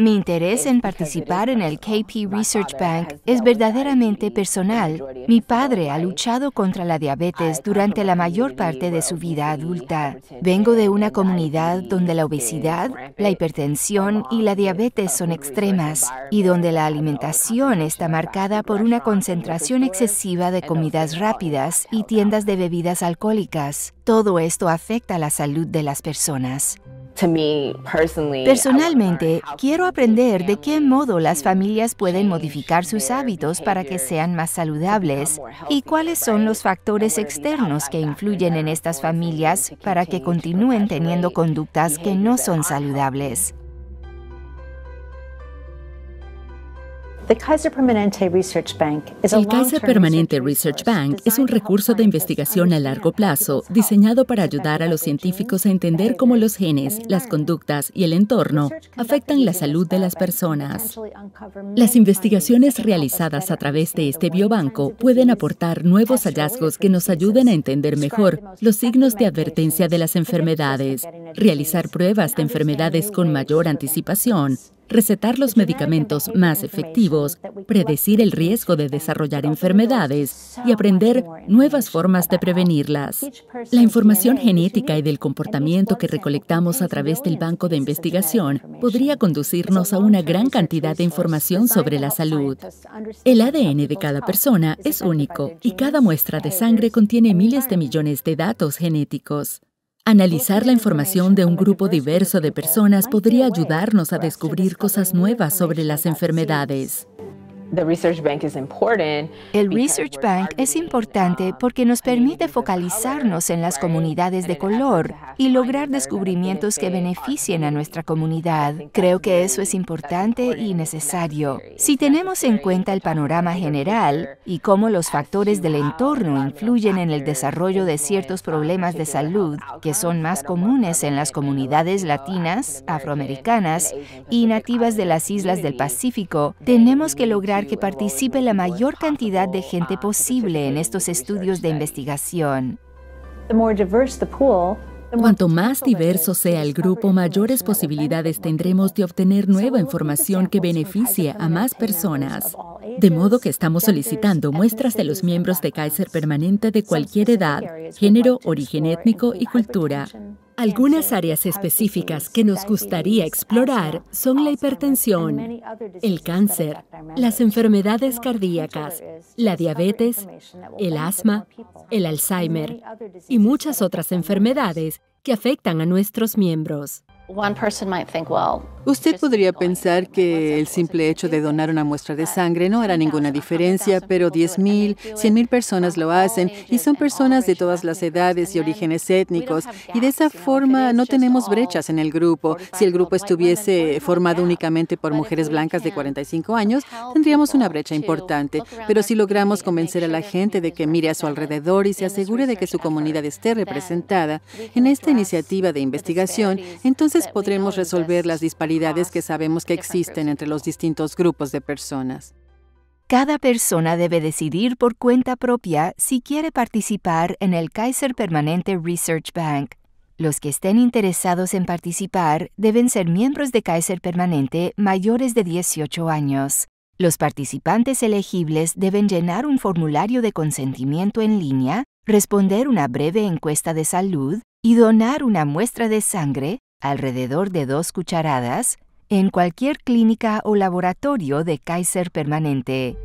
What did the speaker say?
Mi interés en participar en el KP Research Bank es verdaderamente personal. Mi padre ha luchado contra la diabetes durante la mayor parte de su vida adulta. Vengo de una comunidad donde la obesidad, la hipertensión y la diabetes son extremas y donde la alimentación está marcada por una concentración excesiva de comidas rápidas y tiendas de bebidas alcohólicas. Todo esto afecta la salud de las personas. Personalmente, quiero aprender de qué modo las familias pueden modificar sus hábitos para que sean más saludables y cuáles son los factores externos que influyen en estas familias para que continúen teniendo conductas que no son saludables. El Kaiser Permanente Research Bank es un recurso de investigación a largo plazo diseñado para ayudar a los científicos a entender cómo los genes, las conductas y el entorno afectan la salud de las personas. Las investigaciones realizadas a través de este biobanco pueden aportar nuevos hallazgos que nos ayuden a entender mejor los signos de advertencia de las enfermedades, realizar pruebas de enfermedades con mayor anticipación recetar los medicamentos más efectivos, predecir el riesgo de desarrollar enfermedades y aprender nuevas formas de prevenirlas. La información genética y del comportamiento que recolectamos a través del Banco de Investigación podría conducirnos a una gran cantidad de información sobre la salud. El ADN de cada persona es único y cada muestra de sangre contiene miles de millones de datos genéticos. Analizar la información de un grupo diverso de personas podría ayudarnos a descubrir cosas nuevas sobre las enfermedades. El Research Bank es importante uh, porque nos permite focalizarnos en las comunidades de color y lograr descubrimientos que beneficien a nuestra comunidad. Creo que eso es importante y necesario. Si tenemos en cuenta el panorama general y cómo los factores del entorno influyen en el desarrollo de ciertos problemas de salud que son más comunes en las comunidades latinas, afroamericanas y nativas de las islas del Pacífico, tenemos que lograr que participe la mayor cantidad de gente posible en estos estudios de investigación. Cuanto más diverso sea el grupo, mayores posibilidades tendremos de obtener nueva información que beneficie a más personas. De modo que estamos solicitando muestras de los miembros de Kaiser Permanente de cualquier edad, género, origen étnico y cultura. Algunas áreas específicas que nos gustaría explorar son la hipertensión, el cáncer, las enfermedades cardíacas, la diabetes, el asma, el Alzheimer y muchas otras enfermedades que afectan a nuestros miembros. Usted podría pensar que el simple hecho de donar una muestra de sangre no hará ninguna diferencia, pero 10.000, 100.000 personas lo hacen y son personas de todas las edades y orígenes étnicos y de esa forma no tenemos brechas en el grupo. Si el grupo estuviese formado únicamente por mujeres blancas de 45 años, tendríamos una brecha importante, pero si logramos convencer a la gente de que mire a su alrededor y se asegure de que su comunidad esté representada en esta iniciativa de investigación, entonces podremos resolver las disparidades que sabemos que existen entre los distintos grupos de personas. Cada persona debe decidir por cuenta propia si quiere participar en el Kaiser Permanente Research Bank. Los que estén interesados en participar deben ser miembros de Kaiser Permanente mayores de 18 años. Los participantes elegibles deben llenar un formulario de consentimiento en línea, responder una breve encuesta de salud y donar una muestra de sangre alrededor de dos cucharadas, en cualquier clínica o laboratorio de Kaiser Permanente.